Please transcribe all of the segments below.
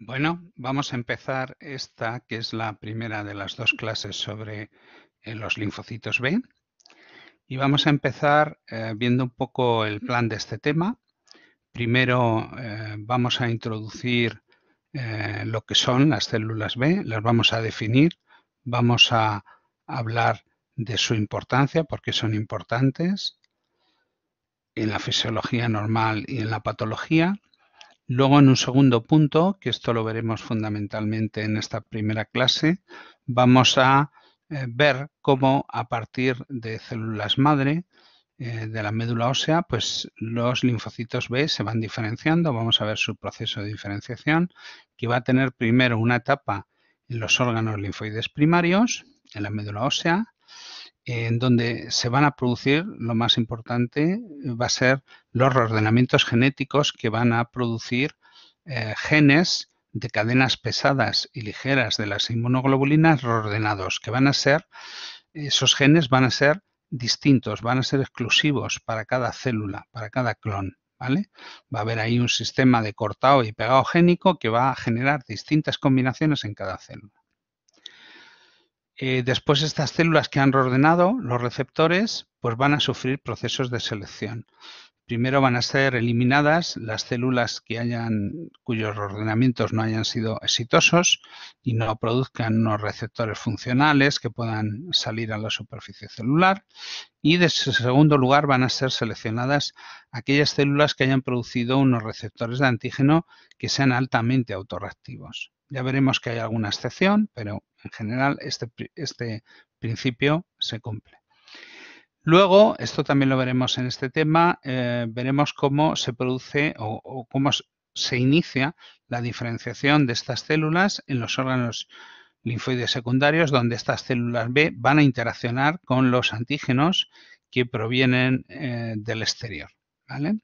Bueno, vamos a empezar esta, que es la primera de las dos clases sobre eh, los linfocitos B. Y vamos a empezar eh, viendo un poco el plan de este tema. Primero eh, vamos a introducir lo que son las células B, las vamos a definir, vamos a hablar de su importancia, porque son importantes en la fisiología normal y en la patología. Luego, en un segundo punto, que esto lo veremos fundamentalmente en esta primera clase, vamos a eh, ver cómo a partir de células madre eh, de la médula ósea, pues los linfocitos B se van diferenciando. Vamos a ver su proceso de diferenciación, que va a tener primero una etapa en los órganos linfoides primarios, en la médula ósea, en donde se van a producir, lo más importante, eh, va a ser los reordenamientos genéticos que van a producir eh, genes de cadenas pesadas y ligeras de las inmunoglobulinas reordenados, que van a ser, esos genes van a ser distintos, van a ser exclusivos para cada célula, para cada clon. ¿Vale? Va a haber ahí un sistema de cortado y pegado génico que va a generar distintas combinaciones en cada célula. Eh, después estas células que han reordenado los receptores, pues van a sufrir procesos de selección. Primero van a ser eliminadas las células cuyos ordenamientos no hayan sido exitosos y no produzcan unos receptores funcionales que puedan salir a la superficie celular. Y en segundo lugar van a ser seleccionadas aquellas células que hayan producido unos receptores de antígeno que sean altamente autorreactivos. Ya veremos que hay alguna excepción, pero en general este, este principio se cumple. Luego, esto también lo veremos en este tema, eh, veremos cómo se produce o, cómo se inicia la diferenciación de estas células en los órganos linfoides secundarios, donde estas células B van a interaccionar con los antígenos que provienen eh, del exterior. ¿vale?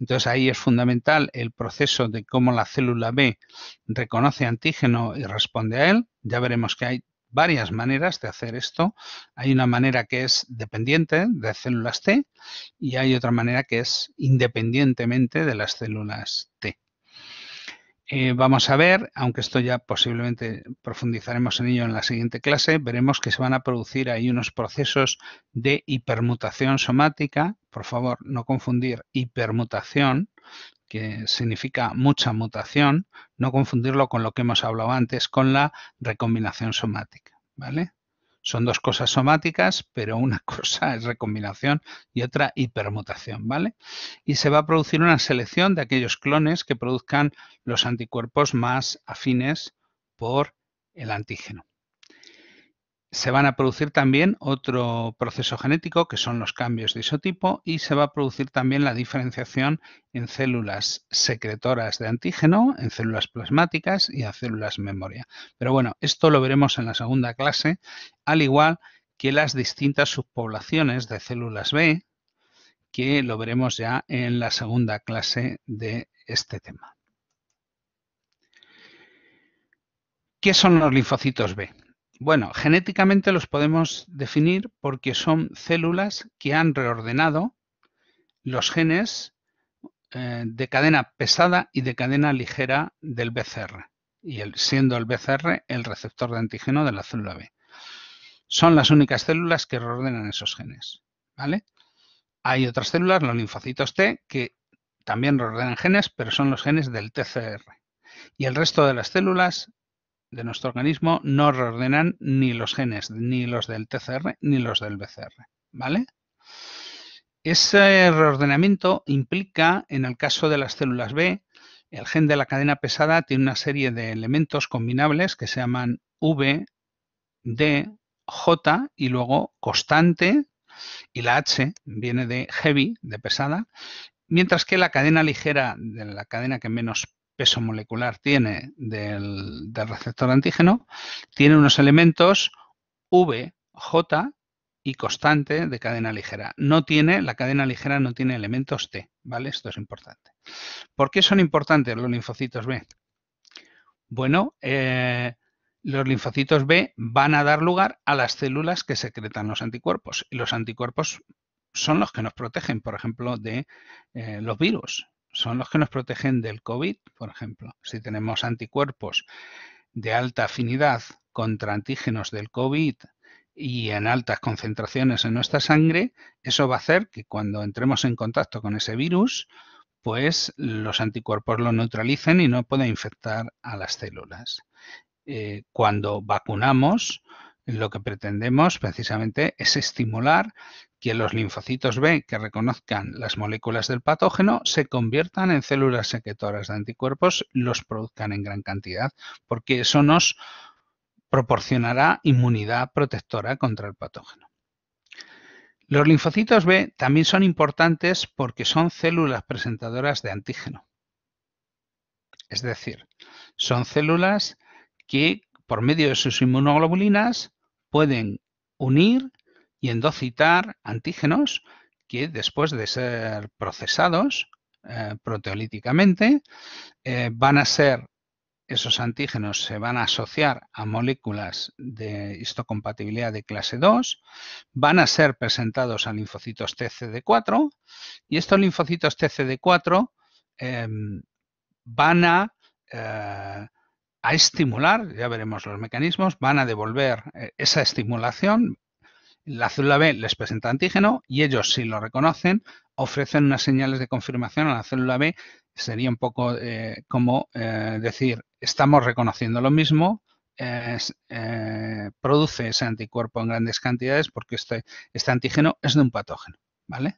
Entonces ahí es fundamental el proceso de cómo la célula B reconoce antígeno y responde a él. Ya veremos que hay varias maneras de hacer esto. Hay una manera que es dependiente de células T y hay otra manera que es independientemente de las células T. Eh, vamos a ver, aunque esto ya posiblemente profundizaremos en ello en la siguiente clase, veremos que se van a producir ahí unos procesos de hipermutación somática. Por favor, no confundir hipermutación, que significa mucha mutación, no confundirlo con lo que hemos hablado antes, con la recombinación somática. ¿Vale? Son dos cosas somáticas, pero una cosa es recombinación y otra hipermutación, ¿vale? Y se va a producir una selección de aquellos clones que produzcan los anticuerpos más afines por el antígeno se van a producir también otro proceso genético, que son los cambios de isotipo, y se va a producir también la diferenciación en células secretoras de antígeno, en células plasmáticas y en células memoria. Pero bueno, esto lo veremos en la segunda clase, al igual que las distintas subpoblaciones de células B, que lo veremos ya en la segunda clase de este tema. ¿Qué son los linfocitos B? Bueno, genéticamente los podemos definir porque son células que han reordenado los genes eh, de cadena pesada y de cadena ligera del BCR, y siendo el BCR el receptor de antígeno de la célula B. Son las únicas células que reordenan esos genes. ¿vale? Hay otras células, los linfocitos T, que también reordenan genes, pero son los genes del TCR. Y el resto de las células de nuestro organismo no reordenan ni los genes, ni los del TCR, ni los del BCR. ¿Vale? Ese reordenamiento implica, en el caso de las células B, el gen de la cadena pesada tiene una serie de elementos combinables que se llaman V, D, J y luego constante y la H viene de heavy, de pesada, mientras que la cadena ligera de la cadena que menos peso molecular tiene del, receptor antígeno, tiene unos elementos V, J y constante de cadena ligera. No tiene, la cadena ligera no tiene elementos T, ¿vale? Esto es importante. ¿Por qué son importantes los linfocitos B? Bueno, eh, los linfocitos B van a dar lugar a las células que secretan los anticuerpos. Y los anticuerpos son los que nos protegen, por ejemplo, de eh, los virus son los que nos protegen del COVID, por ejemplo. Si tenemos anticuerpos de alta afinidad contra antígenos del COVID y en altas concentraciones en nuestra sangre, eso va a hacer que cuando entremos en contacto con ese virus, pues los anticuerpos lo neutralicen y no pueda infectar a las células. Eh, cuando vacunamos, lo que pretendemos precisamente es estimular que los linfocitos B que reconozcan las moléculas del patógeno se conviertan en células secretoras de anticuerpos, los produzcan en gran cantidad, porque eso nos proporcionará inmunidad protectora contra el patógeno. Los linfocitos B también son importantes porque son células presentadoras de antígeno. Es decir, son células que por medio de sus inmunoglobulinas pueden unir y endocitar antígenos que después de ser procesados eh, proteolíticamente eh, van a ser esos antígenos se van a asociar a moléculas de histocompatibilidad de clase 2, van a ser presentados a linfocitos TCD4 y estos linfocitos TCD4 em, van a, eh, a, estimular, ya veremos los mecanismos, van a devolver esa estimulación la célula B les presenta antígeno y ellos, si lo reconocen, ofrecen unas señales de confirmación a la célula B. Sería un poco eh, como eh, decir, estamos reconociendo lo mismo, eh, produce ese anticuerpo en grandes cantidades porque este, este, antígeno es de un patógeno. ¿vale?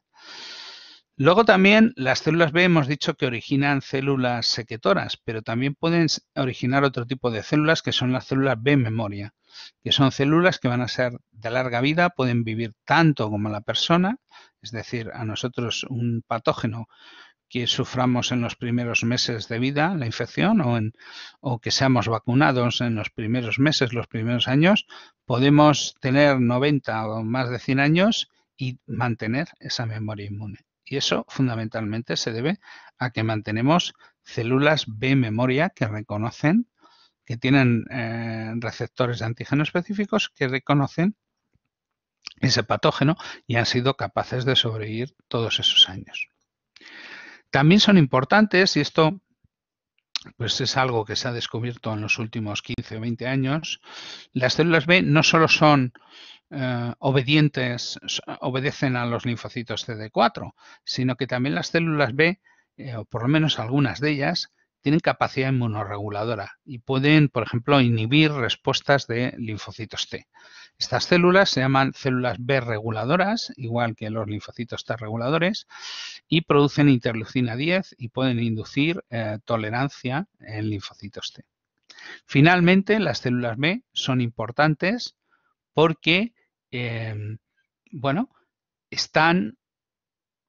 Luego también las células B hemos dicho que originan células secretoras pero también pueden originar otro tipo de células que son las células B memoria que son células que van a ser de larga vida, pueden vivir tanto como la persona, es decir, a nosotros un patógeno que suframos en los primeros meses de vida la infección o, que seamos vacunados en los primeros meses, los primeros años, podemos tener 90 o más de 100 años y mantener esa memoria inmune. Y eso fundamentalmente se debe a que mantenemos células B memoria que reconocen que tienen eh, receptores de antígeno específicos que reconocen ese patógeno y han sido capaces de sobrevivir todos esos años. También son importantes, y esto pues es algo que se ha descubierto en los últimos 15 o 20 años, las células B no solo son eh, obedientes, obedecen a los linfocitos CD4, sino que también las células B, eh, o por lo menos algunas de ellas, tienen capacidad inmunoreguladora y pueden, por ejemplo, inhibir respuestas de linfocitos T. Estas células se llaman células B reguladoras, igual que los linfocitos T reguladores, y producen interleucina 10 y pueden inducir eh, tolerancia en linfocitos T. Finalmente, las células B son importantes porque, em, bueno, están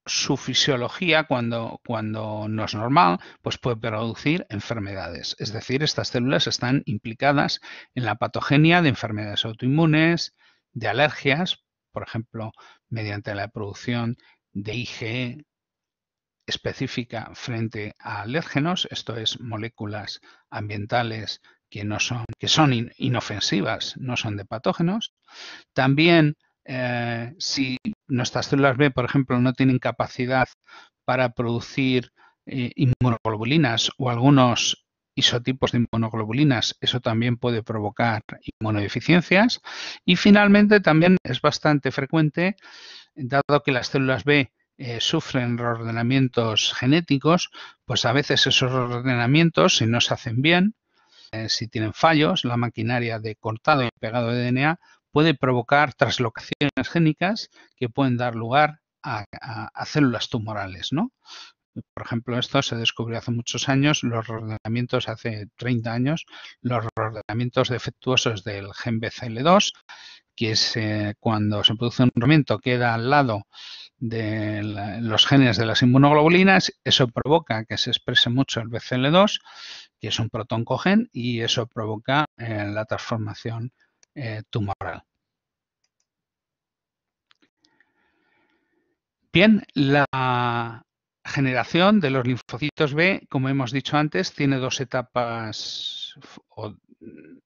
su fisiología, cuando, cuando no es normal, pues puede producir enfermedades. Es decir, estas células están implicadas en la patogenia de enfermedades autoinmunes, de alergias, por ejemplo, mediante la producción de IgE específica frente a alérgenos, esto es moléculas ambientales que, no son, que son inofensivas, no son de patógenos. También eh, si nuestras células B, por ejemplo, no tienen capacidad para producir eh, inmunoglobulinas o algunos isotipos de inmunoglobulinas, eso también puede provocar inmunodeficiencias. Y finalmente también es bastante frecuente, dado que las células B eh, sufren reordenamientos genéticos, pues a veces esos ordenamientos, si no se hacen bien, eh, si tienen fallos, la maquinaria de cortado y pegado de DNA, puede provocar traslocaciones génicas que pueden dar lugar a, células tumorales, ¿no? Por ejemplo, esto se descubrió hace muchos años, los ordenamientos, hace 30 años, los ordenamientos defectuosos del gen BCL2, que es eh, cuando se produce un ordenamiento queda al lado de los genes de las inmunoglobulinas, eso provoca que se exprese mucho el BCL2, que es un protón y eso provoca eh, la transformación eh, tumoral. Bien, la generación de los linfocitos B, como hemos dicho antes, tiene dos etapas o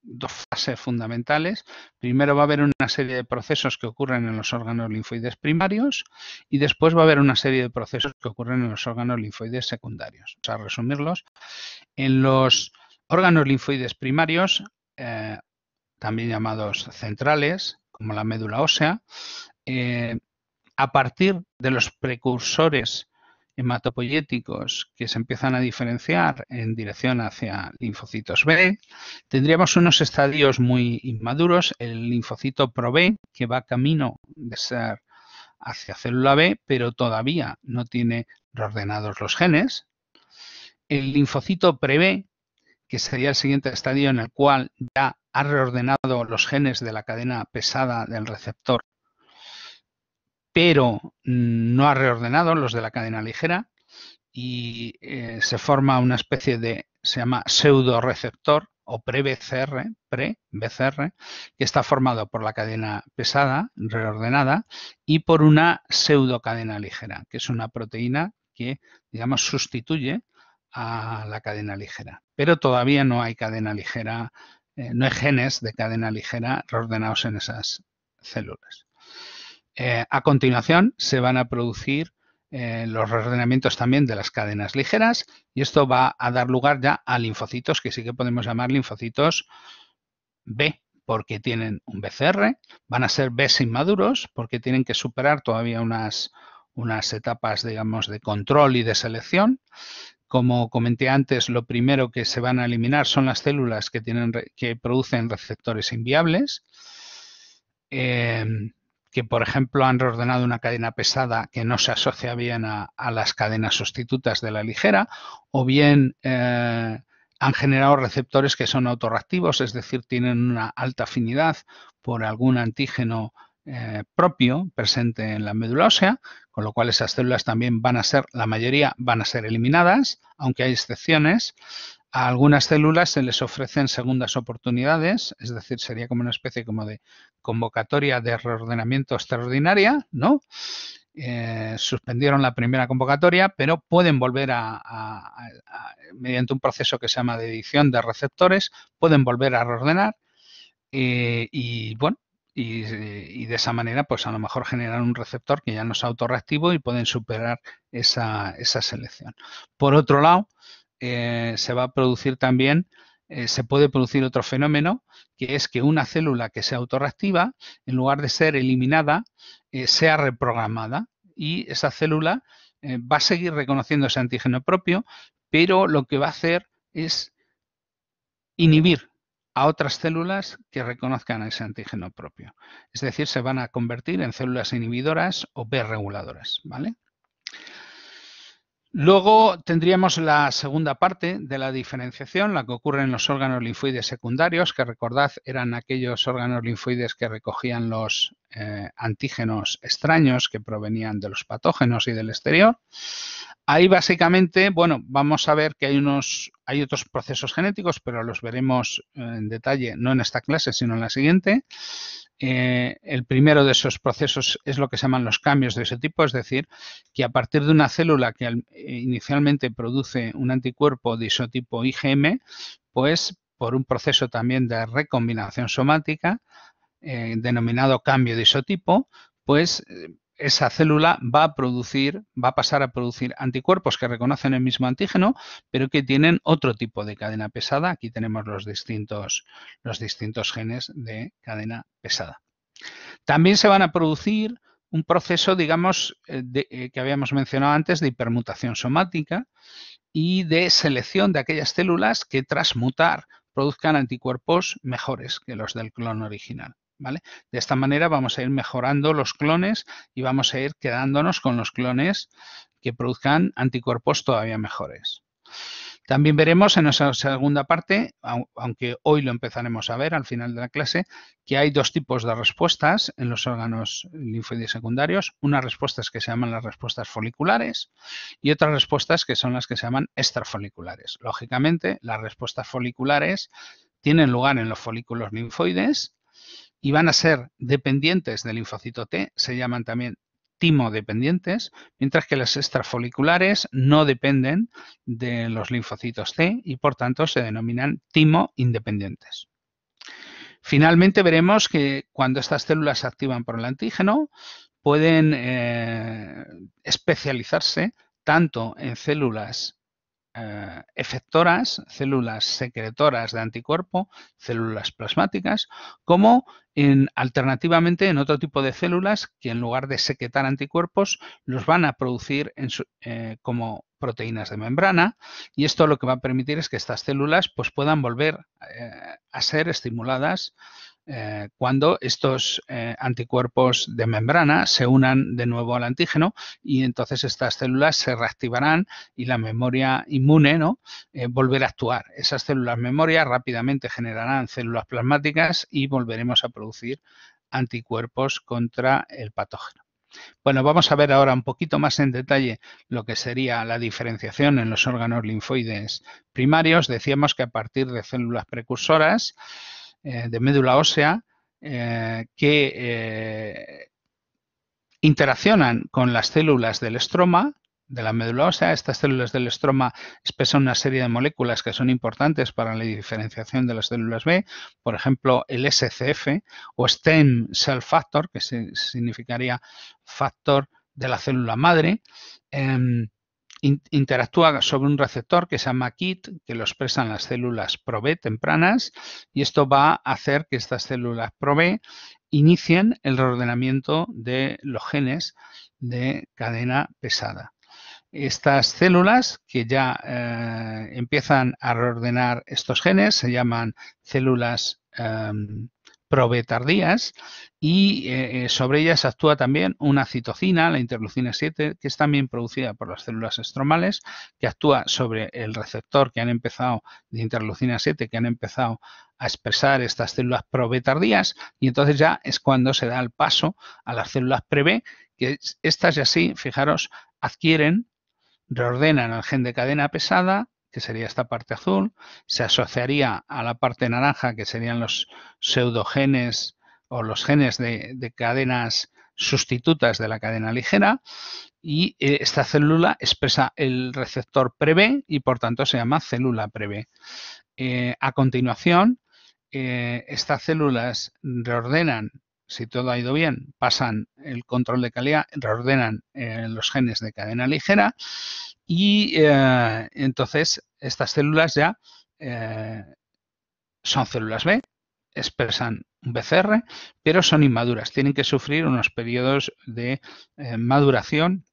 dos fases fundamentales. Primero va a haber una serie de procesos que ocurren en los órganos linfoides primarios y después va a haber una serie de procesos que ocurren en los órganos linfoides secundarios. O sea, resumirlos, en los órganos linfoides primarios eh, también llamados centrales, como la médula ósea, eh, a partir de los precursores hematopoyéticos que se empiezan a diferenciar en dirección hacia linfocitos B, tendríamos unos estadios muy inmaduros, el linfocito pro B, que va camino de ser hacia célula B, pero todavía no tiene ordenados los genes. El linfocito pre B, que sería el siguiente estadio en el cual ya ha reordenado los genes de la cadena pesada del receptor, pero no ha reordenado los de la cadena ligera y eh, se forma una especie de, se llama pseudoreceptor o pre-BCR, pre-BCR, que está formado por la cadena pesada, reordenada, y por una pseudocadena ligera, que es una proteína que, digamos, sustituye a la cadena ligera. Pero todavía no hay cadena ligera eh, no hay genes de cadena ligera reordenados en esas células. Eh, a continuación se van a producir eh, los reordenamientos también de las cadenas ligeras y esto va a dar lugar ya a linfocitos que sí que podemos llamar linfocitos B porque tienen un BCR, van a ser B inmaduros porque tienen que superar todavía unas, unas etapas, digamos, de control y de selección. Como comenté antes, lo primero que se van a eliminar son las células que, tienen, que producen receptores inviables, eh, que por ejemplo han reordenado una cadena pesada que no se asocia bien a, las cadenas sustitutas de la ligera, o bien eh, han generado receptores que son autorreactivos, es decir, tienen una alta afinidad por algún antígeno eh, propio presente en la médula ósea, con lo cual esas células también van a ser, la mayoría van a ser eliminadas, aunque hay excepciones. A algunas células se les ofrecen segundas oportunidades, es decir, sería como una especie como de convocatoria de reordenamiento extraordinaria, ¿no? Eh, suspendieron la primera convocatoria, pero pueden volver a, mediante un proceso que se llama de edición de receptores, pueden volver a reordenar eh, y, bueno, y, de esa manera, pues a lo mejor generan un receptor que ya no es autorreactivo y pueden superar esa, selección. Por otro lado, eh, se va a producir también, eh, se puede producir otro fenómeno, que es que una célula que sea autorreactiva, en lugar de ser eliminada, eh, sea reprogramada y esa célula va a seguir reconociendo ese antígeno propio, pero lo que va a hacer es inhibir a otras células que reconozcan ese antígeno propio. Es decir, se van a convertir en células inhibidoras o B reguladoras, ¿vale? Luego tendríamos la segunda parte de la diferenciación, la que ocurre en los órganos linfoides secundarios, que recordad eran aquellos órganos linfoides que recogían los eh, antígenos extraños que provenían de los patógenos y del exterior. Ahí básicamente, bueno, vamos a ver que hay unos, hay otros procesos genéticos, pero los veremos eh, en detalle no en esta clase, sino en la siguiente. Eh, el primero de esos procesos es lo que se llaman los cambios de ese tipo, es decir, que a partir de una célula que eh, inicialmente produce un anticuerpo de isotipo IgM, pues por un proceso también de recombinación somática, eh, denominado cambio de isotipo, pues esa célula va a va a pasar a producir anticuerpos que reconocen el mismo antígeno, pero que tienen otro tipo de cadena pesada. Aquí tenemos los distintos, los distintos genes de cadena pesada. También se van a producir un proceso, digamos, eh, eh, que habíamos mencionado antes de hipermutación somática y de selección de aquellas células que tras mutar produzcan anticuerpos mejores que los del clon original. De esta manera vamos a ir mejorando los clones y vamos a ir quedándonos con los clones que produzcan anticuerpos todavía mejores. También veremos en esa segunda parte, aunque hoy lo empezaremos a ver al final de la clase, que hay dos tipos de respuestas en los órganos linfoides secundarios. Unas respuestas que se llaman las respuestas foliculares y otras respuestas que son las que se llaman extrafoliculares. Lógicamente, las respuestas foliculares tienen lugar en los folículos linfoides y van a ser dependientes del linfocito T, se llaman también timodependientes, mientras que las extrafoliculares no dependen de los linfocitos T y por tanto se denominan timo independientes. Finalmente veremos que cuando estas células se activan por el antígeno pueden eh, especializarse tanto en células eh, efectoras, células secretoras de anticuerpo, células plasmáticas, como alternativamente en otro tipo de células que en lugar de secretar anticuerpos los van a producir eh, como proteínas de membrana y esto lo que va a permitir es que estas células pues, puedan volver eh, a ser estimuladas eh, cuando estos eh, anticuerpos de membrana se unan de nuevo al antígeno y entonces estas células se reactivarán y la memoria inmune ¿no? Eh, volverá a actuar. Esas células memoria rápidamente generarán células plasmáticas y volveremos a producir anticuerpos contra el patógeno. Bueno, vamos a ver ahora un poquito más en detalle lo que sería la diferenciación en los órganos linfoides primarios. Decíamos que a partir de células precursoras, eh, de médula ósea eh, que eh, interaccionan con las células del estroma de la médula ósea. Estas células del estroma expresan una serie de moléculas que son importantes para la diferenciación de las células B, por ejemplo, el SCF o Stem Cell Factor, que significaría factor de la célula madre. Em, interactúa sobre un receptor que se llama KIT, que lo expresan las células B tempranas, y esto va a hacer que estas células B inicien el reordenamiento de los genes de cadena pesada. Estas células que ya eh, empiezan a reordenar estos genes se llaman células em, prove tardías y eh, eh, sobre ellas actúa también una citocina, la interleucina 7, que es también producida por las células estromales, que actúa sobre el receptor que han empezado de interleucina 7 que han empezado a expresar estas células prove tardías y entonces ya es cuando se da el paso a las células pre-B, que estas ya sí, fijaros, adquieren, reordenan al gen de cadena pesada, que sería esta parte azul, se asociaría a la parte naranja, que serían los pseudogenes o los genes de, cadenas sustitutas de la cadena ligera, y eh, esta célula expresa el receptor PREB y por tanto se llama célula PREB. Eh, a continuación, eh, estas células reordenan, si todo ha ido bien, pasan el control de calidad, reordenan los genes de cadena ligera y eh, entonces estas células ya eh, son células B, expresan un BCR, pero son inmaduras, tienen que sufrir unos periodos de eh, maduración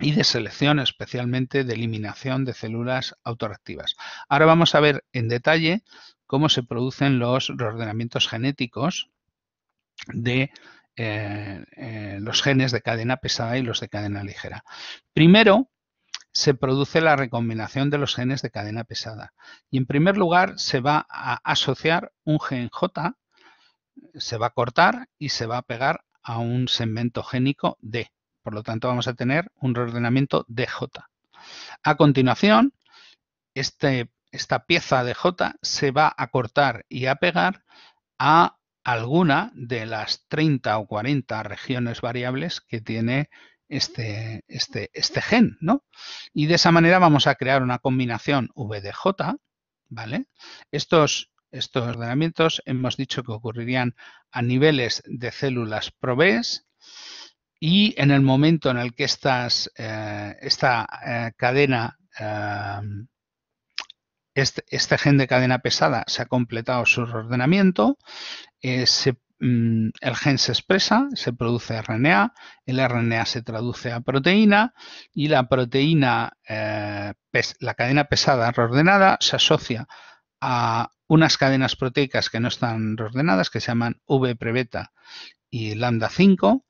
y de selección, especialmente de eliminación de células autoreactivas. Ahora vamos a ver en detalle cómo se producen los reordenamientos genéticos de los genes de cadena pesada y los de cadena ligera. Primero, se produce la recombinación de los genes de cadena pesada. Y en primer lugar se va a asociar un gen J, se va a cortar y se va a pegar a un segmento génico D. Por lo tanto vamos a tener un reordenamiento DJ. A continuación, este, esta pieza de J se va a cortar y a pegar a alguna de las 30 o 40 regiones variables que tiene este, este, este, gen, ¿no? Y de esa manera vamos a crear una combinación VDJ, ¿vale? Estos estos ordenamientos hemos dicho que ocurrirían a niveles de células probés y en el momento en el que eh, esta eh, cadena, eh, este, este, gen de cadena pesada se ha completado su ordenamiento, se Mm, el gen se expresa, se produce RNA, el RNA se traduce a proteína y la proteína, eh, la cadena pesada reordenada, se asocia a unas cadenas proteicas que no están reordenadas, que se llaman V prebeta y lambda 5,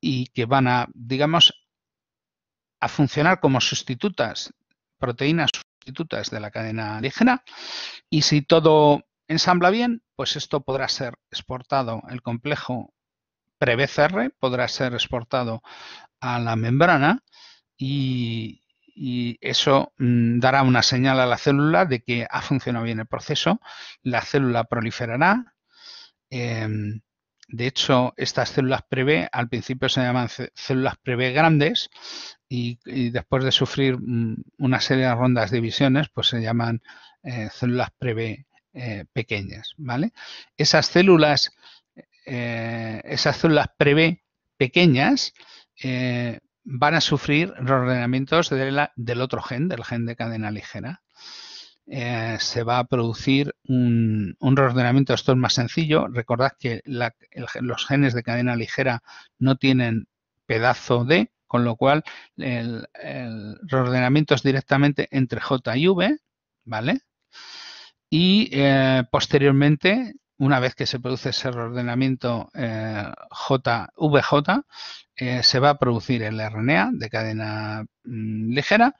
y que van a, digamos, a funcionar como sustitutas, proteínas sustitutas de la cadena alígena Y si todo ensambla bien, pues esto podrá ser exportado, el complejo PreBCR podrá ser exportado a la membrana y, eso mm, dará una señal a la célula de que ha funcionado bien el proceso, la célula proliferará. Em, de hecho, estas células prevé al principio se llaman células prevé grandes y, después de sufrir mm, una serie de rondas de divisiones pues se llaman eh, células prevé. Eh, pequeñas, ¿vale? Esas células, eh, esas células prevé pequeñas eh, van a sufrir reordenamientos del otro gen, del gen de cadena ligera. se va a producir un, reordenamiento, esto es más sencillo, recordad que los genes de cadena ligera no tienen pedazo D, con lo cual el, el reordenamiento es directamente entre J y V, ¿vale? y eh, posteriormente, una vez que se produce ese reordenamiento eh, JVJ, eh, se va a producir el RNA de cadena mm, ligera,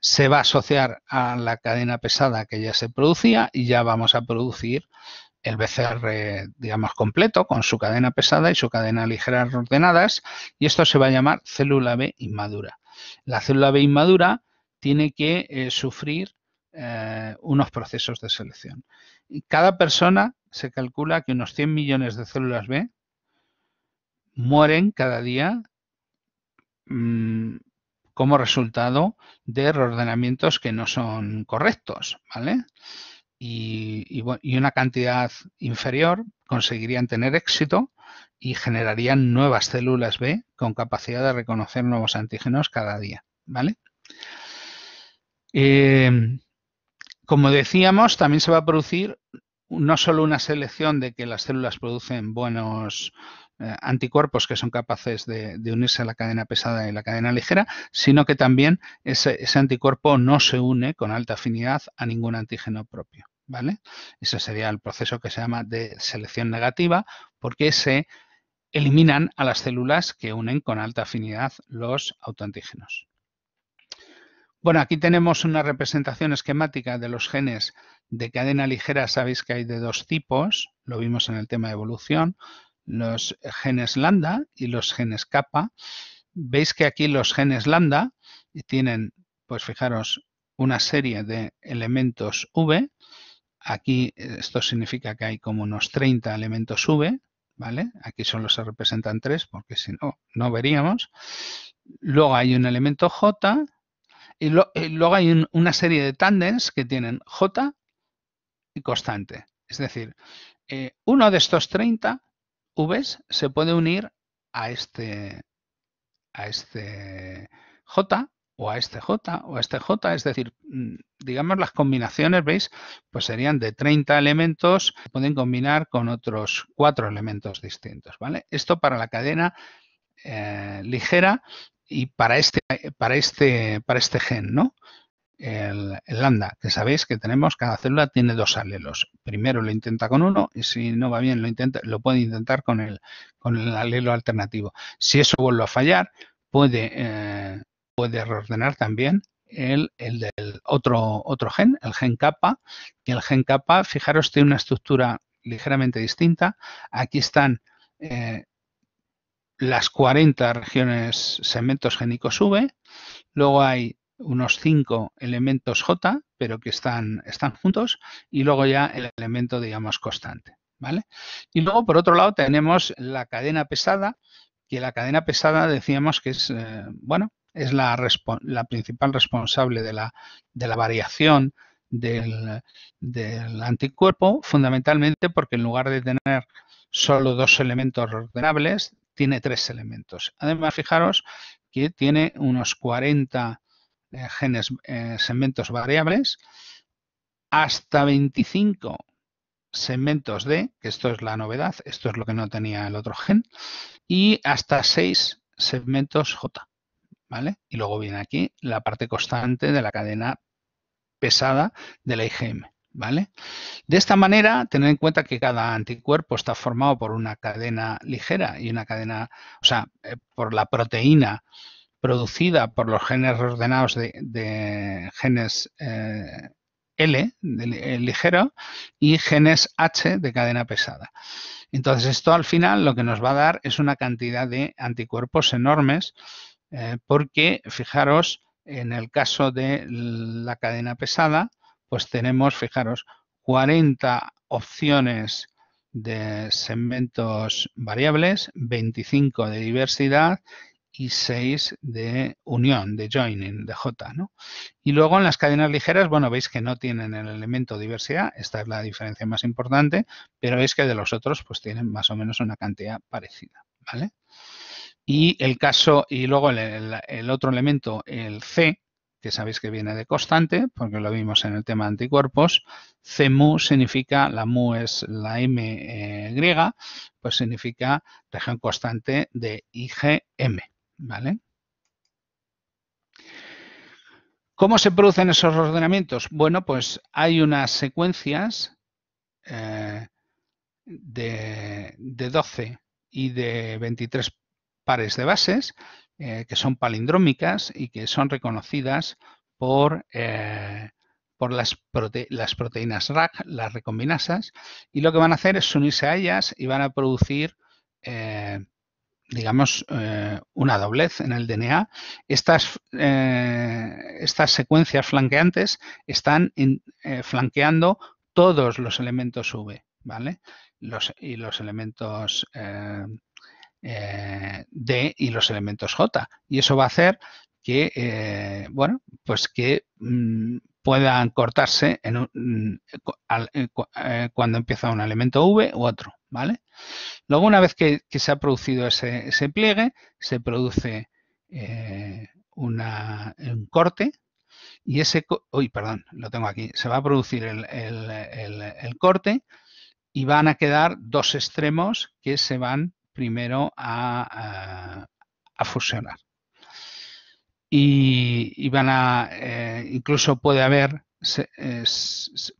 se va a asociar a la cadena pesada que ya se producía y ya vamos a producir el BCR, digamos, completo con su cadena pesada y su cadena ligera ordenadas y esto se va a llamar célula B inmadura. La célula B inmadura tiene que eh, sufrir eh, unos procesos de selección. cada persona se calcula que unos 100 millones de células B mueren cada día mm, como resultado de reordenamientos que no son correctos, ¿vale? Y, una cantidad inferior conseguirían tener éxito y generarían nuevas células B con capacidad de reconocer nuevos antígenos cada día, ¿vale? Eh, como decíamos, también se va a producir no solo una selección de que las células producen buenos eh, anticuerpos que son capaces de, unirse a la cadena pesada y la cadena ligera, sino que también ese, anticuerpo no se une con alta afinidad a ningún antígeno propio. ¿vale? Ese sería el proceso que se llama de selección negativa, porque se eliminan a las células que unen con alta afinidad los autoantígenos. Bueno, aquí tenemos una representación esquemática de los genes de cadena ligera. Sabéis que hay de dos tipos, lo vimos en el tema de evolución, los genes lambda y los genes kappa. Veis que aquí los genes lambda tienen, pues fijaros, una serie de elementos V. Aquí esto significa que hay como unos 30 elementos V, ¿vale? Aquí solo se representan tres porque si no, no veríamos. Luego hay un elemento J y, luego hay una serie de tándens que tienen J y constante. Es decir, eh, uno de estos 30 Vs se puede unir a este, a este J o a este J o a este J, es decir, mm, digamos las combinaciones, ¿veis? Pues serían de 30 elementos, pueden combinar con otros cuatro elementos distintos, ¿vale? Esto para la cadena eh, ligera y para este, para este, para este gen, ¿no? El, el, lambda, que sabéis que tenemos, cada célula tiene dos alelos. Primero lo intenta con uno y si no va bien lo, intenta, lo puede intentar con el, con el alelo alternativo. Si eso vuelve a fallar, puede, eh, puede reordenar también el, del otro, otro gen, el gen kappa, y el gen kappa, fijaros, tiene una estructura ligeramente distinta. Aquí están eh, las 40 regiones segmentos génicos V, luego hay unos 5 elementos J, pero que están, están juntos, y luego ya el elemento, digamos, constante. ¿vale? Y luego, por otro lado, tenemos la cadena pesada, que la cadena pesada decíamos que es, eh, bueno, es la, la, principal responsable de la, variación del, del, anticuerpo, fundamentalmente porque en lugar de tener solo dos elementos ordenables, tiene tres elementos. Además, fijaros que tiene unos 40 eh, genes, eh, segmentos variables, hasta 25 segmentos D, que esto es la novedad, esto es lo que no tenía el otro gen, y hasta 6 segmentos J. ¿Vale? Y luego viene aquí la parte constante de la cadena pesada de la IgM. ¿vale? De esta manera, tener en cuenta que cada anticuerpo está formado por una cadena ligera y una cadena, o sea, eh, por la proteína producida por los genes ordenados de, genes eh, L, eh, ligero, y genes H, de cadena pesada. Entonces, esto al final lo que nos va a dar es una cantidad de anticuerpos enormes, porque fijaros, en el caso de la cadena pesada, pues tenemos, fijaros, 40 opciones de segmentos variables, 25 de diversidad y 6 de unión, de joining, de J. Y luego en las cadenas ligeras, bueno, veis que no tienen el elemento diversidad, esta es la diferencia más importante, pero veis que de los otros pues tienen más o menos una cantidad parecida, ¿vale? Y el caso, y luego el otro elemento, el C, que sabéis que viene de constante, porque lo vimos en el tema de anticuerpos. CMU significa, la mu es la M eh, griega, pues significa región constante de IgM, ¿vale? ¿Cómo se producen esos ordenamientos? Bueno, pues hay unas secuencias eh, de, de 12 y de 23 pares de bases eh, que son palindrómicas y que son reconocidas por, eh, por las, proteínas RAC, las recombinasas, y lo que van a hacer es unirse a ellas y van a producir, eh, digamos, una doblez en el DNA. Estas, estas secuencias flanqueantes están flanqueando todos los elementos V, ¿vale? Los, y los elementos eh, D y los elementos J. Y eso va a hacer que, eh, bueno, pues que mm, puedan cortarse en mm, eh, cuando empieza un elemento V u otro, ¿vale? Luego, una vez que, se ha producido ese, pliegue, se produce un corte y ese, uy, perdón, lo tengo aquí, se va a producir el corte y van a quedar dos extremos que se van primero a, fusionar. Y, van a, eh, incluso puede haber, eh,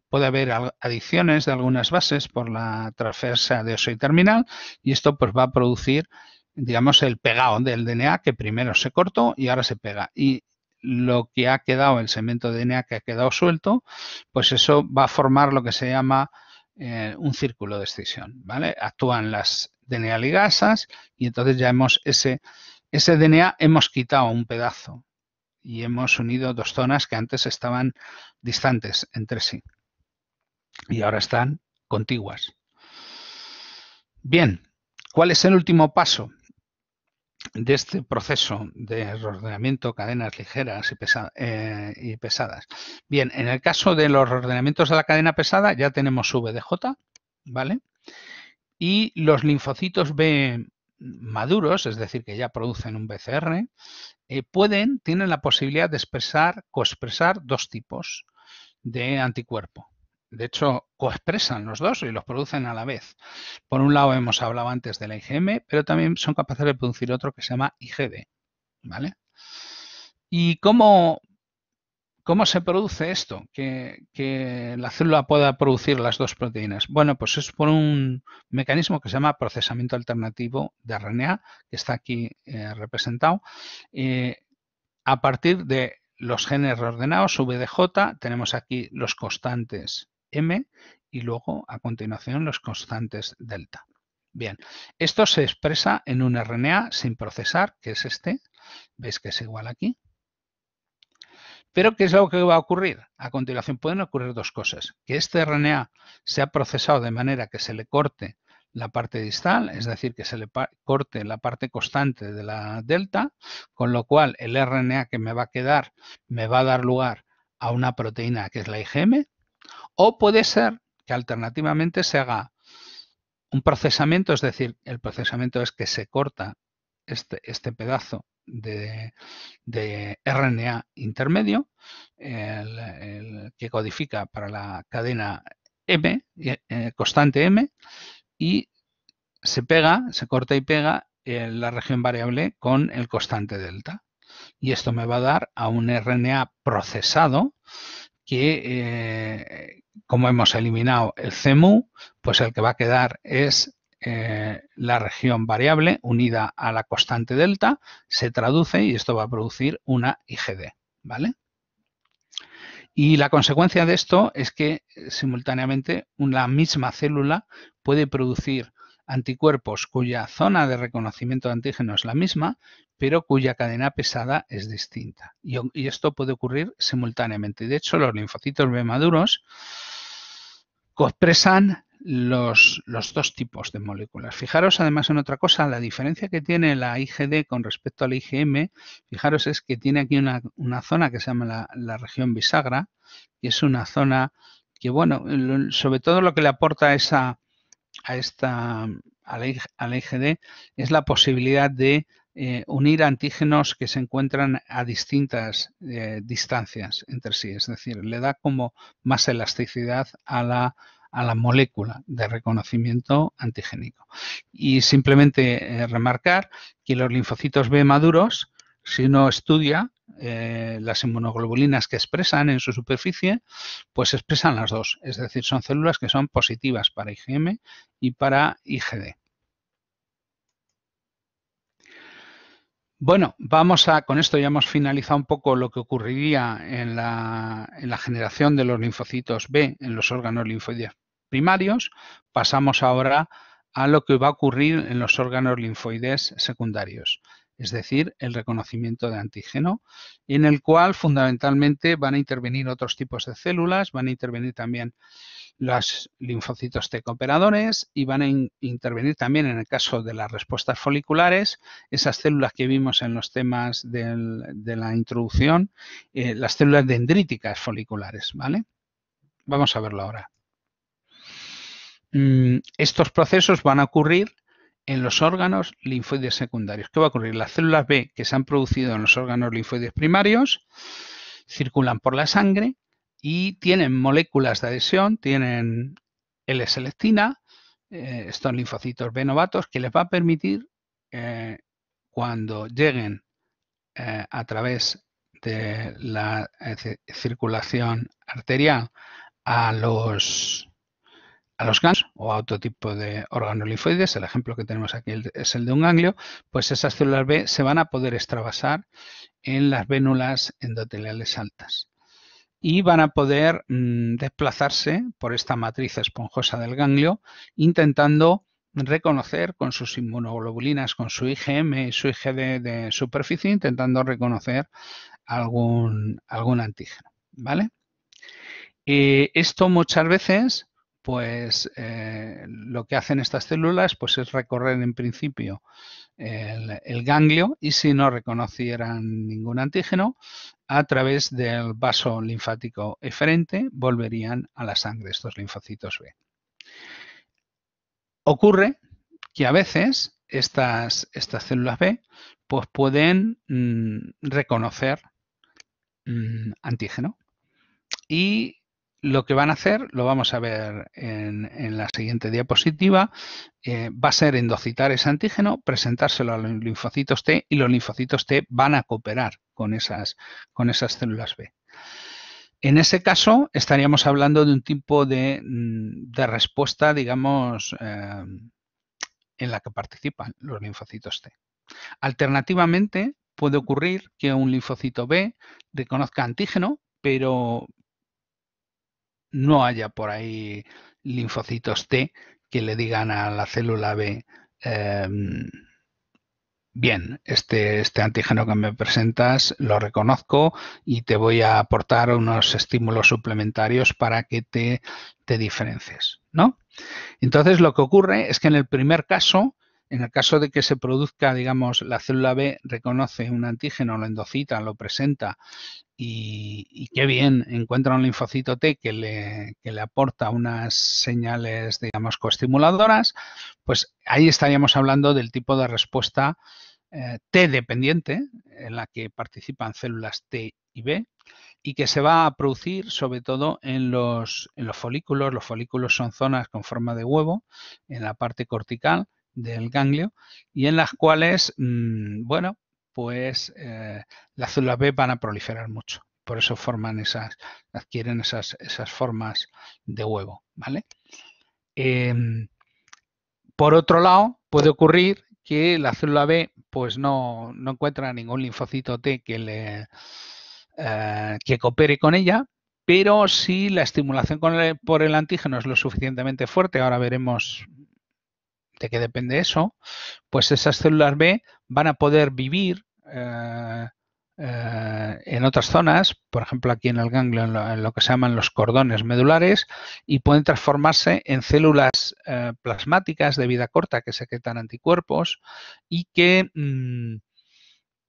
puede haber adiciones de algunas bases por la transversa de oso y terminal y esto pues va a producir, digamos, el pegado del DNA que primero se cortó y ahora se pega. Y lo que ha quedado, el segmento de DNA que ha quedado suelto, pues eso va a formar lo que se llama eh, un círculo de excisión, ¿vale? Actúan las DNA ligasas y entonces ya hemos ese, ese DNA hemos quitado un pedazo y hemos unido dos zonas que antes estaban distantes entre sí y ahora están contiguas. Bien, ¿cuál es el último paso de este proceso de reordenamiento cadenas ligeras y, eh, y pesadas? Bien, en el caso de los ordenamientos de la cadena pesada ya tenemos VDJ, ¿vale? y los linfocitos B maduros, es decir, que ya producen un BCR, eh, pueden, tienen la posibilidad de expresar, coexpresar dos tipos de anticuerpo. De hecho, coexpresan los dos y los producen a la vez. Por un lado, hemos hablado antes de la IgM, pero también son capaces de producir otro que se llama IgD. ¿Vale? ¿Y cómo ¿Cómo se produce esto? Que, la célula pueda producir las dos proteínas. Bueno, pues es por un mecanismo que se llama procesamiento alternativo de RNA, que está aquí eh, representado. Eh, a partir de los genes reordenados, VDJ, tenemos aquí los constantes M y luego a continuación los constantes delta. Bien, esto se expresa en un RNA sin procesar, que es este, veis que es igual aquí, pero, ¿qué es lo que va a ocurrir? A continuación pueden ocurrir dos cosas. Que este RNA sea procesado de manera que se le corte la parte distal, es decir, que se le corte la parte constante de la delta, con lo cual el RNA que me va a quedar me va a dar lugar a una proteína que es la IgM, o puede ser que alternativamente se haga un procesamiento, es decir, el procesamiento es que se corta este, este, pedazo de, RNA intermedio, el, que codifica para la cadena M, eh, eh, constante M, y se pega, se corta y pega eh, la región variable con el constante delta. Y esto me va a dar a un RNA procesado que, como hemos eliminado el CMU, pues el que va a quedar es eh, la región variable unida a la constante delta se traduce y esto va a producir una IGD, ¿vale? Y la consecuencia de esto es que eh, simultáneamente una misma célula puede producir anticuerpos cuya zona de reconocimiento de antígeno es la misma, pero cuya cadena pesada es distinta. Y, y esto puede ocurrir simultáneamente. De hecho, los linfocitos B maduros expresan los, los, dos tipos de moléculas. Fijaros además en otra cosa, la diferencia que tiene la IgD con respecto a la IgM, fijaros es que tiene aquí una, zona que se llama la, región bisagra, que es una zona que, bueno, sobre todo lo que le aporta esa, a, esta, a, la, IgD es la posibilidad de eh, unir antígenos que se encuentran a distintas eh, distancias entre sí, es decir, le da como más elasticidad a la a la molécula de reconocimiento antigénico. Y simplemente eh, remarcar que los linfocitos B maduros, si uno estudia eh, las inmunoglobulinas que expresan en su superficie, pues expresan las dos. Es decir, son células que son positivas para IgM y para IgD. Bueno, vamos a, con esto ya hemos finalizado un poco lo que ocurriría en la, en la generación de los linfocitos B en los órganos linfoides primarios, pasamos ahora a lo que va a ocurrir en los órganos linfoides secundarios, es decir, el reconocimiento de antígeno, en el cual fundamentalmente van a intervenir otros tipos de células, van a intervenir también los linfocitos T cooperadores y van a intervenir también en el caso de las respuestas foliculares, esas células que vimos en los temas de la introducción, eh, las células dendríticas foliculares, ¿vale? Vamos a verlo ahora. Mm, estos procesos van a ocurrir en los órganos linfoides secundarios. ¿Qué va a ocurrir? Las células B que se han producido en los órganos linfoides primarios circulan por la sangre y tienen moléculas de adhesión, tienen L-selectina, eh, estos linfocitos B novatos, que les va a permitir eh, cuando lleguen eh, a través de la circulación arterial a los los ganglios o a otro tipo de linfoides, el ejemplo que tenemos aquí es el de un ganglio, pues esas células B se van a poder extravasar en las vénulas endoteliales altas y van a poder mm, desplazarse por esta matriz esponjosa del ganglio intentando reconocer con sus inmunoglobulinas, con su IgM y su IgD de superficie, intentando reconocer algún, algún antígeno. ¿vale? Eh, esto muchas veces pues eh, lo que hacen estas células pues es recorrer en principio el, ganglio y si no reconocieran ningún antígeno, a través del vaso linfático eferente volverían a la sangre estos linfocitos B. Ocurre que a veces estas, estas células B pues pueden mm, reconocer mm, antígeno y lo que van a hacer lo vamos a ver en, la siguiente diapositiva. Eh, va a ser endocitar ese antígeno, presentárselo a los linfocitos T y los linfocitos T van a cooperar con esas, con esas células B. En ese caso estaríamos hablando de un tipo de, mm, respuesta, digamos, eh, en la que participan los linfocitos T. Alternativamente, puede ocurrir que un linfocito B reconozca antígeno, pero no haya por ahí linfocitos T que le digan a la célula B, em, bien, este, este, antígeno que me presentas lo reconozco y te voy a aportar unos estímulos suplementarios para que te, te diferencies, ¿no? Entonces lo que ocurre es que en el primer caso en el caso de que se produzca, digamos, la célula B reconoce un antígeno, lo endocita, lo presenta y, qué bien encuentra un linfocito T que le, le aporta unas señales, digamos, coestimuladoras, pues ahí estaríamos hablando del tipo de respuesta eh, T dependiente en la que participan células T y B y que se va a producir sobre todo en los, en los folículos. Los folículos son zonas con forma de huevo en la parte cortical del ganglio y en las cuales, mm, bueno, pues eh, las células B van a proliferar mucho. Por eso forman esas, adquieren esas, formas de huevo, ¿vale? Em, por otro lado, puede ocurrir que la célula B pues no, no encuentra ningún linfocito T que, le, eh, que coopere con ella, pero si la estimulación por el antígeno es lo suficientemente fuerte, ahora veremos de qué depende eso, pues esas células B van a poder vivir eh, eh, en otras zonas, por ejemplo aquí en el ganglio, en lo, que se llaman los cordones medulares, y pueden transformarse en células eh, plasmáticas de vida corta que secretan anticuerpos y que... Mm,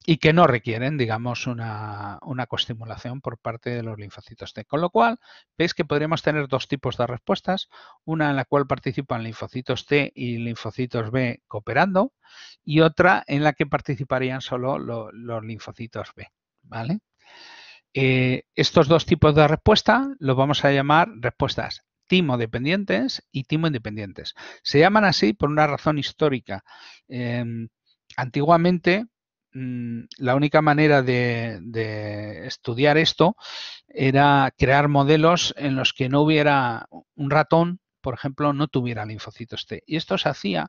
y que no requieren, digamos, una, una coestimulación por parte de los linfocitos T. Con lo cual, veis que podríamos tener dos tipos de respuestas, una en la cual participan linfocitos T y linfocitos B cooperando y otra en la que participarían solo los linfocitos B. ¿vale? Eh, estos dos tipos de respuesta los vamos a llamar respuestas timo dependientes y timo independientes. Se llaman así por una razón histórica. Em, antiguamente, Mm, la única manera de, estudiar esto era crear modelos en los que no hubiera un ratón, por ejemplo, no tuviera linfocitos T. Y esto se hacía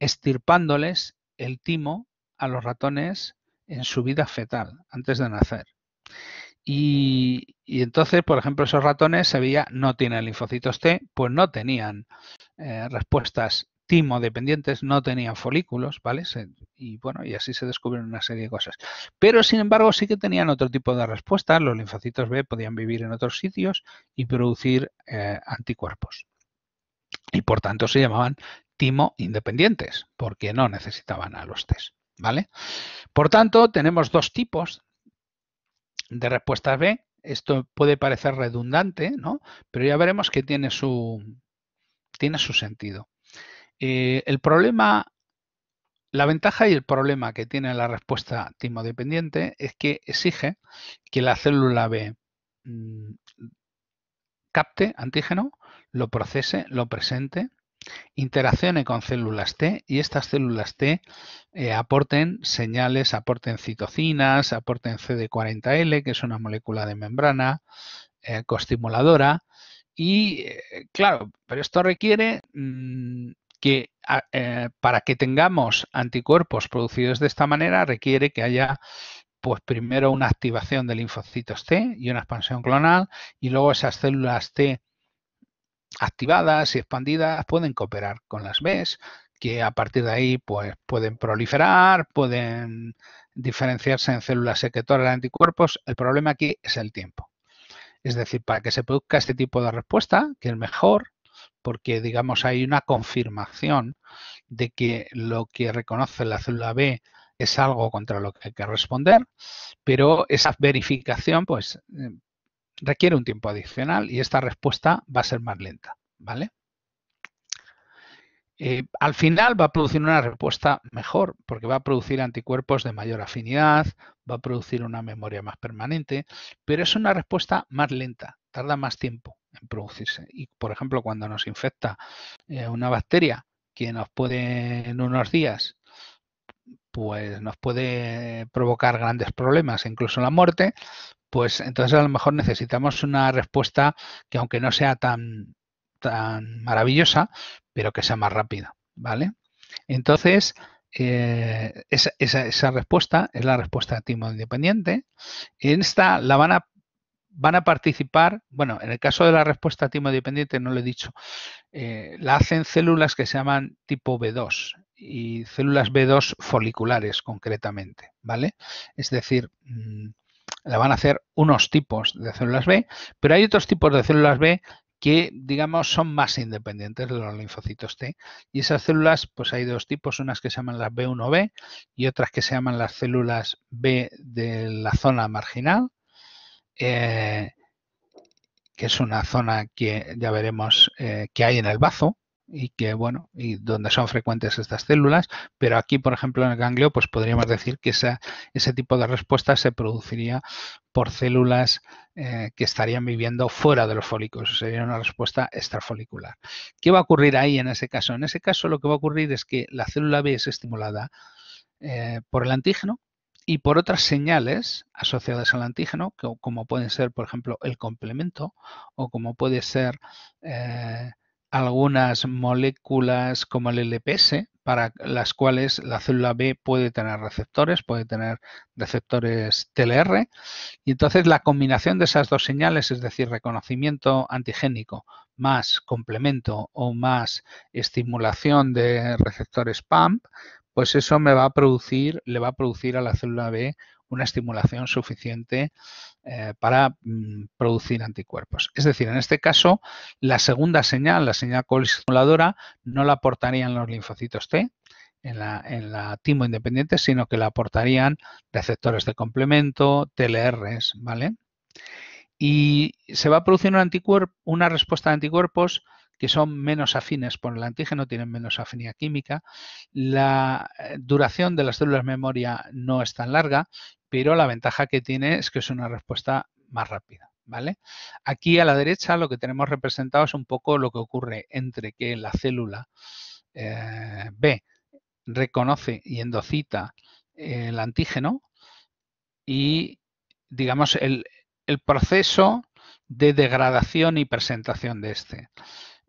estirpándoles el timo a los ratones en su vida fetal, antes de nacer. Y, entonces, por ejemplo, esos ratones se veía no tienen linfocitos T, pues no tenían eh, respuestas timo-dependientes, no tenían folículos, ¿vale? y bueno, y así se descubrieron una serie de cosas. Pero sin embargo, sí que tenían otro tipo de respuesta. Los linfocitos B podían vivir en otros sitios y producir eh, anticuerpos. Y por tanto se llamaban timo independientes, porque no necesitaban a los test, ¿vale? Por tanto, tenemos dos tipos de respuestas B. Esto puede parecer redundante, ¿no? Pero ya veremos que tiene su, tiene su sentido. Eh, el problema, la ventaja y el problema que tiene la respuesta timodependiente es que exige que la célula B mm, capte antígeno, lo procese, lo presente, interaccione con células T y estas células T eh, aporten señales, aporten citocinas, aporten CD40L, que es una molécula de membrana costimuladora. Eh, coestimuladora. Y claro, pero esto requiere mm, que ah, eh, para que tengamos anticuerpos producidos de esta manera requiere que haya pues primero una activación de linfocitos T y una expansión clonal y luego esas células T activadas y expandidas pueden cooperar con las B que a partir de ahí pues, pueden proliferar, pueden diferenciarse en células secretoras de anticuerpos. El problema aquí es el tiempo. Es decir, para que se produzca este tipo de respuesta, que es mejor, porque digamos hay una confirmación de que lo que reconoce la célula B es algo contra lo que hay que responder, pero esa verificación pues eh, requiere un tiempo adicional y esta respuesta va a ser más lenta, ¿vale? Eh, al final va a producir una respuesta mejor, porque va a producir anticuerpos de mayor afinidad, va a producir una memoria más permanente, pero es una respuesta más lenta, tarda más tiempo en producirse. Y, por ejemplo, cuando nos infecta eh, una bacteria que nos puede en unos días pues nos puede provocar grandes problemas, incluso la muerte, pues entonces a lo mejor necesitamos una respuesta que aunque no sea tan, tan maravillosa, pero que sea más rápida, ¿vale? Entonces, eh, esa, respuesta es la respuesta de timo independiente. En esta la van a van a participar, bueno, en el caso de la respuesta timo no lo he dicho, eh, la hacen células que se llaman tipo B2 y células B2 foliculares concretamente, ¿vale? Es decir, mm, la van a hacer unos tipos de células B, pero hay otros tipos de células B que, digamos, son más independientes de los linfocitos T. Y esas células, pues hay dos tipos, unas que se llaman las B1B y otras que se llaman las células B de la zona marginal eh, que es una zona que ya veremos eh, que hay en el bazo y que bueno y donde son frecuentes estas células pero aquí por ejemplo en el ganglio pues podríamos decir que ese tipo de respuesta se produciría por células eh, que estarían viviendo fuera de los folículos sería una respuesta extrafolicular qué va a ocurrir ahí en ese caso en ese caso lo que va a ocurrir es que la célula B es estimulada por el antígeno y por otras señales asociadas al antígeno, como pueden ser, por ejemplo, el complemento o como puede ser eh, algunas moléculas como el LPS, para las cuales la célula B puede tener receptores, puede tener receptores TLR. Y entonces la combinación de esas dos señales, es decir, reconocimiento antigénico más complemento o más estimulación de receptores PAMP, pues eso me va a producir, le va a producir a la célula B una estimulación suficiente eh, para mm, producir anticuerpos. Es decir, en este caso, la segunda señal, la señal colestimuladora, no la aportarían los linfocitos T en la, timo independiente, sino que la aportarían receptores de complemento, TLRs, ¿vale? Y se va a producir un anticuerpo, una respuesta de anticuerpos que son menos afines por el antígeno, tienen menos afinidad química. La eh, duración de las células de memoria no es tan larga, pero la ventaja que tiene es que es una respuesta más rápida. ¿Vale? Aquí a la derecha lo que tenemos representado es un poco lo que ocurre entre que la célula eh, B reconoce y endocita el antígeno y, digamos, el proceso de degradación y presentación de este.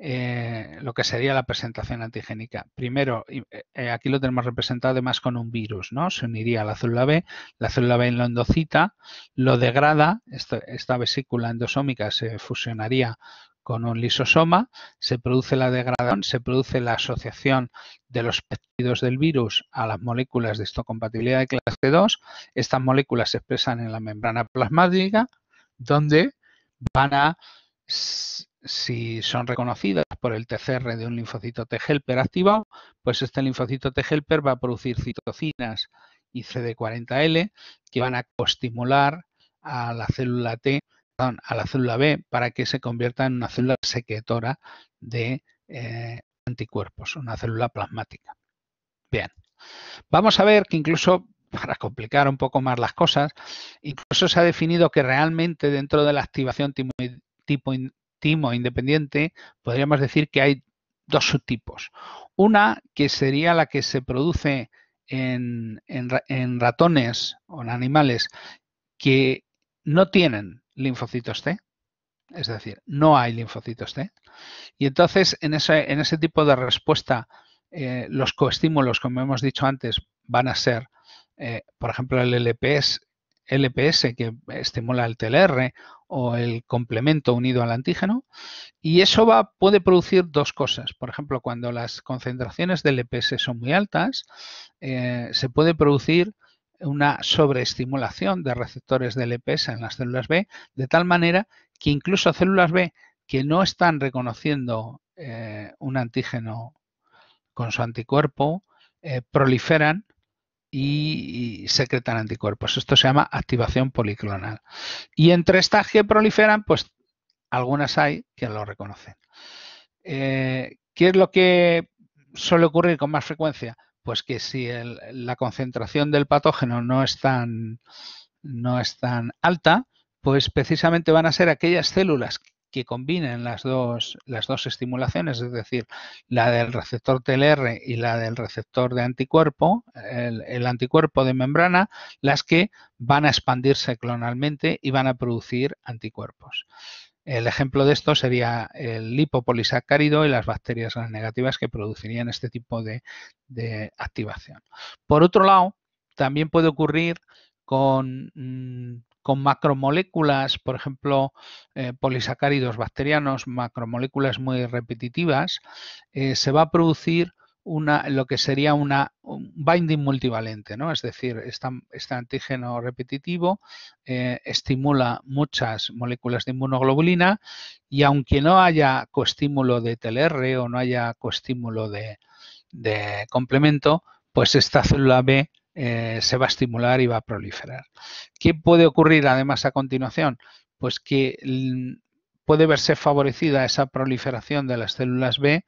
Eh, lo que sería la presentación antigénica. Primero, eh, aquí lo tenemos representado además con un virus, ¿no? Se uniría a la célula B, la célula B en lo endocita, lo degrada, esta vesícula endosómica se fusionaría con un lisosoma, se produce la degradación, se produce la asociación de los péptidos del virus a las moléculas de histocompatibilidad de clase 2. Estas moléculas se expresan en la membrana plasmática, donde van a si son reconocidas por el TCR de un linfocito T-helper activado, pues este linfocito T-helper va a producir citocinas y CD40L que van a coestimular a la célula T, a la célula B para que se convierta en una célula secretora de eh, anticuerpos, una célula plasmática. Bien, vamos a ver que incluso para complicar un poco más las cosas, incluso se ha definido que realmente dentro de la activación tipo, timo e independiente, podríamos decir que hay dos subtipos. Una que sería la que se produce en, en, ratones o en animales que no tienen linfocitos T, es decir, no hay linfocitos T. Y entonces, en ese, tipo de respuesta, eh, los coestímulos, como hemos dicho antes, van a ser, eh, por ejemplo, el LPS, LPS, que estimula el TLR, o el complemento unido al antígeno. Y eso va, puede producir dos cosas. Por ejemplo, cuando las concentraciones de LPS son muy altas, eh, se puede producir una sobreestimulación de receptores de LPS en las células B, de tal manera que incluso células B que no están reconociendo eh, un antígeno con su anticuerpo, eh, proliferan y, secretan anticuerpos. Esto se llama activación policlonal. Y entre estas que proliferan, pues algunas hay que lo reconocen. Eh, ¿Qué es lo que suele ocurrir con más frecuencia? Pues que si la concentración del patógeno no es, tan, no es tan alta, pues precisamente van a ser aquellas células que combinen las dos, las dos estimulaciones, es decir, la del receptor TLR y la del receptor de anticuerpo, el, anticuerpo de membrana, las que van a expandirse clonalmente y van a producir anticuerpos. El ejemplo de esto sería el lipopolisacárido y las bacterias negativas que producirían este tipo de, activación. Por otro lado, también puede ocurrir con mm, con macromoléculas, por ejemplo, eh, polisacáridos bacterianos, macromoléculas muy repetitivas, eh, se va a producir una, lo que sería una, un binding multivalente, ¿no? Es decir, este antígeno repetitivo eh, estimula muchas moléculas de inmunoglobulina y aunque no haya coestímulo de TLR o no haya coestímulo de, de complemento, pues esta célula B eh, se va a estimular y va a proliferar. ¿Qué puede ocurrir además a continuación? Pues que puede verse favorecida esa proliferación de las células B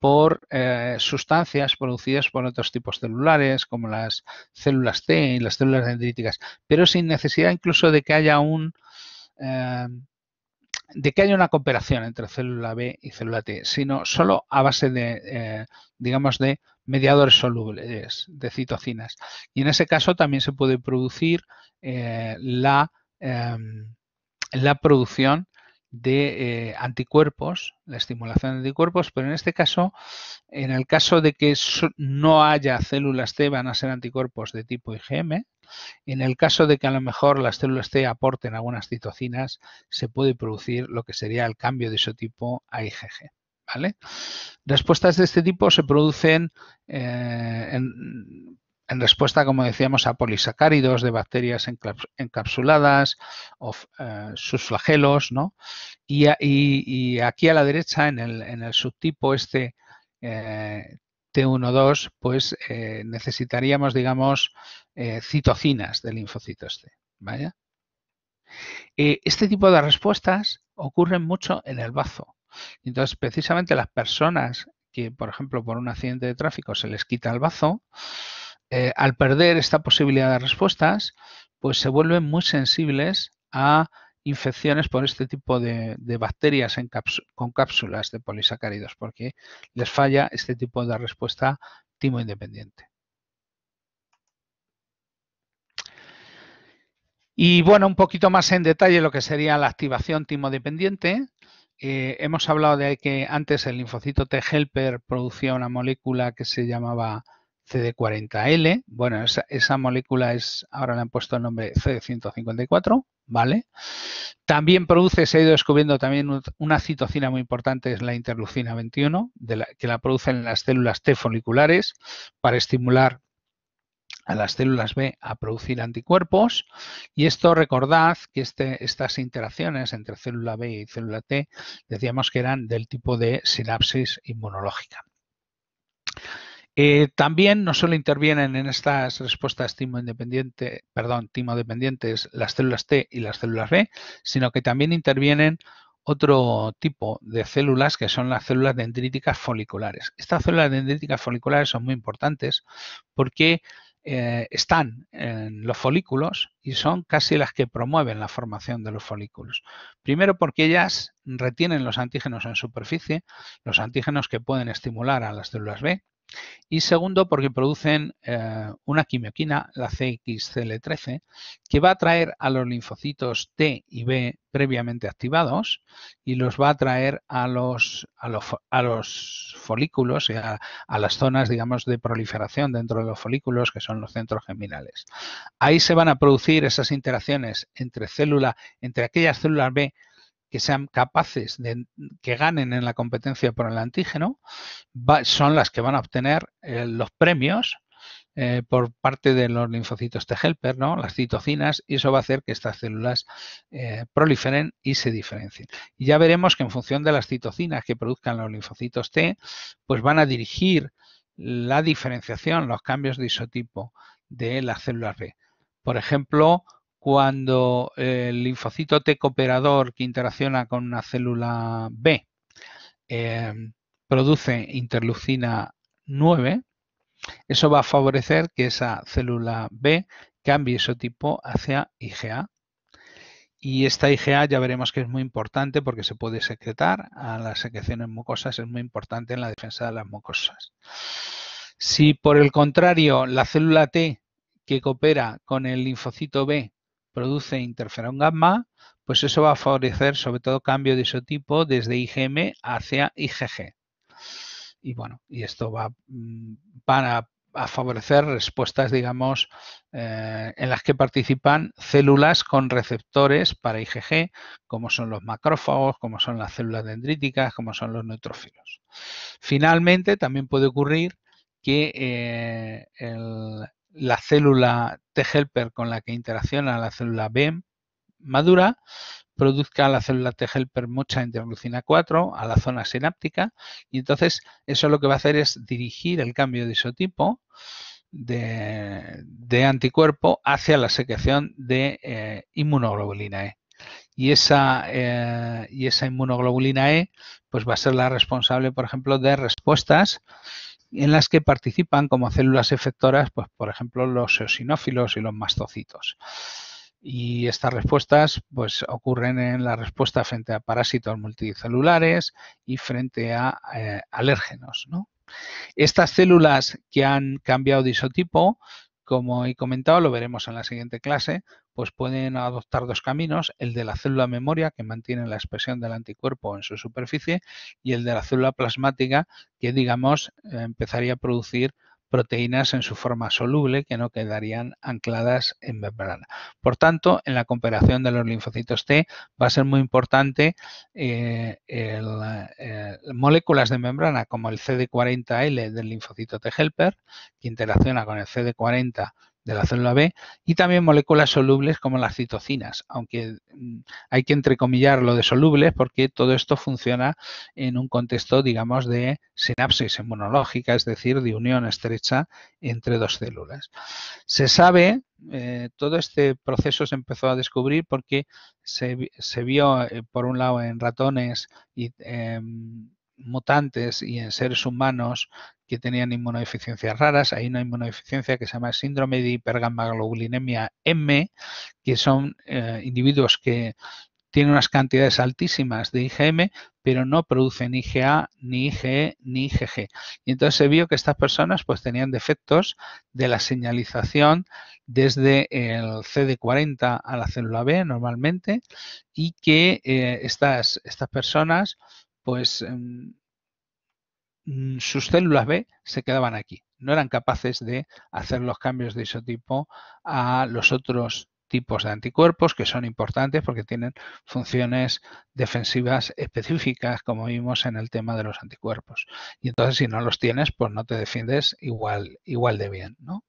por eh, sustancias producidas por otros tipos celulares, como las células T y las células dendríticas, pero sin necesidad incluso de que haya un eh, de que haya una cooperación entre célula B y célula T, sino solo a base de, digamos, de mediadores solubles de citocinas. Y en ese caso también se puede producir eh, la, em, la, producción de eh, anticuerpos, la estimulación de anticuerpos, pero en este caso, en el caso de que no haya células T, van a ser anticuerpos de tipo IgM. En el caso de que a lo mejor las células T aporten algunas citocinas, se puede producir lo que sería el cambio de isotipo a IgG. ¿vale? Respuestas de este tipo se producen eh, en, respuesta, como decíamos, a polisacáridos de bacterias encapsuladas o eh, sus flagelos, ¿no? Y, aquí a la derecha, en el, subtipo este eh, T1-2, pues necesitaríamos, digamos, citocinas del linfocito C. Este, este tipo de respuestas ocurren mucho en el bazo. Entonces, precisamente las personas que, por ejemplo, por un accidente de tráfico se les quita el bazo, eh, al perder esta posibilidad de respuestas, pues se vuelven muy sensibles a infecciones por este tipo de, bacterias con cápsulas de polisacáridos, porque les falla este tipo de respuesta timo independiente. Y bueno, un poquito más en detalle lo que sería la activación timo dependiente. Eh, hemos hablado de que antes el linfocito T helper producía una molécula que se llamaba CD40L. Bueno, esa, molécula es, ahora le han puesto el nombre CD154, ¿vale? También produce, se ha ido descubriendo también una citocina muy importante, es la interleucina 21, que la producen las células T foliculares para estimular a las células B a producir anticuerpos. Y esto recordad que este, estas interacciones entre célula B y célula T decíamos que eran del tipo de sinapsis inmunológica. Eh, también no solo intervienen en estas respuestas timo independiente, perdón, timo dependientes las células T y las células B, sino que también intervienen otro tipo de células que son las células dendríticas foliculares. Estas células dendríticas foliculares son muy importantes porque eh, están en los folículos y son casi las que promueven la formación de los folículos. Primero porque ellas retienen los antígenos en superficie, los antígenos que pueden estimular a las células B, y segundo, porque producen eh, una quimioquina, la CXCL13, que va a atraer a los linfocitos T y B previamente activados y los va a atraer a los, folículos, a, las zonas, digamos, de proliferación dentro de los folículos, que son los centros geminales. Ahí se van a producir esas interacciones entre célula, entre aquellas células B que sean capaces de que ganen en la competencia por el antígeno son las que van a obtener eh, los premios eh, por parte de los linfocitos T helper, ¿no? las citocinas, y eso va a hacer que estas células eh, proliferen y se diferencien. Y ya veremos que en función de las citocinas que produzcan los linfocitos T, pues van a dirigir la diferenciación, los cambios de isotipo de las células B. Por ejemplo, cuando eh, el linfocito T cooperador que interacciona con una célula B em, produce interleucina 9, eso va a favorecer que esa célula B cambie su tipo hacia IgA. Y esta IgA ya veremos que es muy importante porque se puede secretar a las secreciones mucosas, es muy importante en la defensa de las mucosas. Si por el contrario la célula T que coopera con el linfocito B produce interferón gamma, pues eso va a favorecer sobre todo cambio de isotipo desde IgM hacia IgG. Y bueno, y esto va mm, a favorecer respuestas, digamos, eh, en las que participan células con receptores para IgG, como son los macrófagos, como son las células dendríticas, como son los neutrófilos. Finalmente, también puede ocurrir que eh, el, la célula T-helper con la que interacciona la célula B madura produzca a la célula T-helper mucha interglucina 4 a la zona sináptica y entonces eso lo que va a hacer es dirigir el cambio de isotipo de, anticuerpo hacia la secreción de eh, inmunoglobulina E. Y esa, eh, y esa inmunoglobulina E pues va a ser la responsable, por ejemplo, de respuestas en las que participan como células efectoras, pues, por ejemplo, los eosinófilos y los mastocitos. Y estas respuestas pues, ocurren en la respuesta frente a parásitos multicelulares y frente a eh, alérgenos. ¿no? Estas células que han cambiado de isotipo como he comentado, lo veremos en la siguiente clase, pues pueden adoptar dos caminos, el de la célula memoria, que mantiene la expresión del anticuerpo en su superficie, y el de la célula plasmática, que digamos eh, empezaría a producir proteínas en su forma soluble que no quedarían ancladas en membrana. Por tanto, en la cooperación de los linfocitos T va a ser muy importante eh, eh, moléculas de membrana como el CD40L del linfocito T helper, que interacciona con el CD40 de la célula B y también moléculas solubles como las citocinas, aunque mm, hay que entrecomillar lo de solubles porque todo esto funciona en un contexto, digamos, de sinapsis inmunológica, es decir, de unión estrecha entre dos células. Se sabe, eh, todo este proceso se empezó a descubrir porque se, vio, eh, por un lado, en ratones y... Em, mutantes y en seres humanos que tenían inmunodeficiencias raras. Hay una inmunodeficiencia que se llama síndrome de hipergammaglobulinemia M, que son eh, individuos que tienen unas cantidades altísimas de IgM, pero no producen IgA, ni IgE, ni IgG. Y entonces se vio que estas personas pues tenían defectos de la señalización desde el CD40 a la célula B normalmente y que eh, estas, estas personas pues em, mm, sus células B se quedaban aquí. No eran capaces de hacer los cambios de isotipo a los otros tipos de anticuerpos que son importantes porque tienen funciones defensivas específicas, como vimos en el tema de los anticuerpos. Y entonces, si no los tienes, pues no te defiendes igual, igual de bien, ¿no?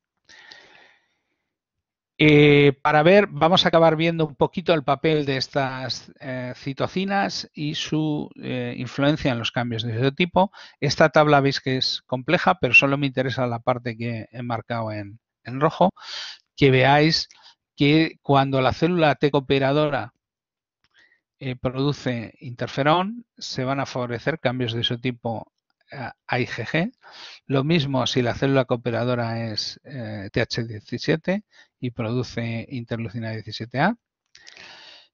Eh, para ver, vamos a acabar viendo un poquito el papel de estas eh, citocinas y su eh, influencia en los cambios de tipo. Esta tabla veis que es compleja, pero solo me interesa la parte que he marcado en, rojo, que veáis que cuando la célula T cooperadora produce interferón, se van a favorecer cambios de tipo a IgG. Lo mismo si la célula cooperadora es eh, TH17 y produce interleucina 17A.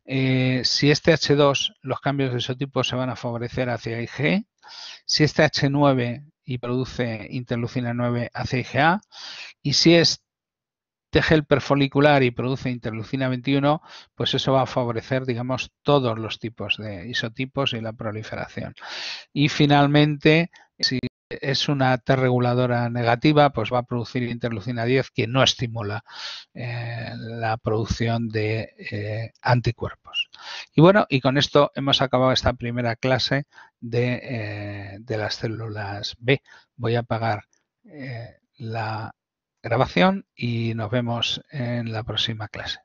Eh, si es este TH2, los cambios de isotipos se van a favorecer hacia IgG. Si es este TH9 y produce interleucina 9 hacia IgA. Y si es el perfolicular y produce interleucina 21, pues eso va a favorecer, digamos, todos los tipos de isotipos y la proliferación. Y finalmente, si es una T reguladora negativa, pues va a producir interleucina 10 que no estimula eh, la producción de eh, anticuerpos. Y bueno, y con esto hemos acabado esta primera clase de eh, las células B. Voy a apagar la grabación y nos vemos en la próxima clase.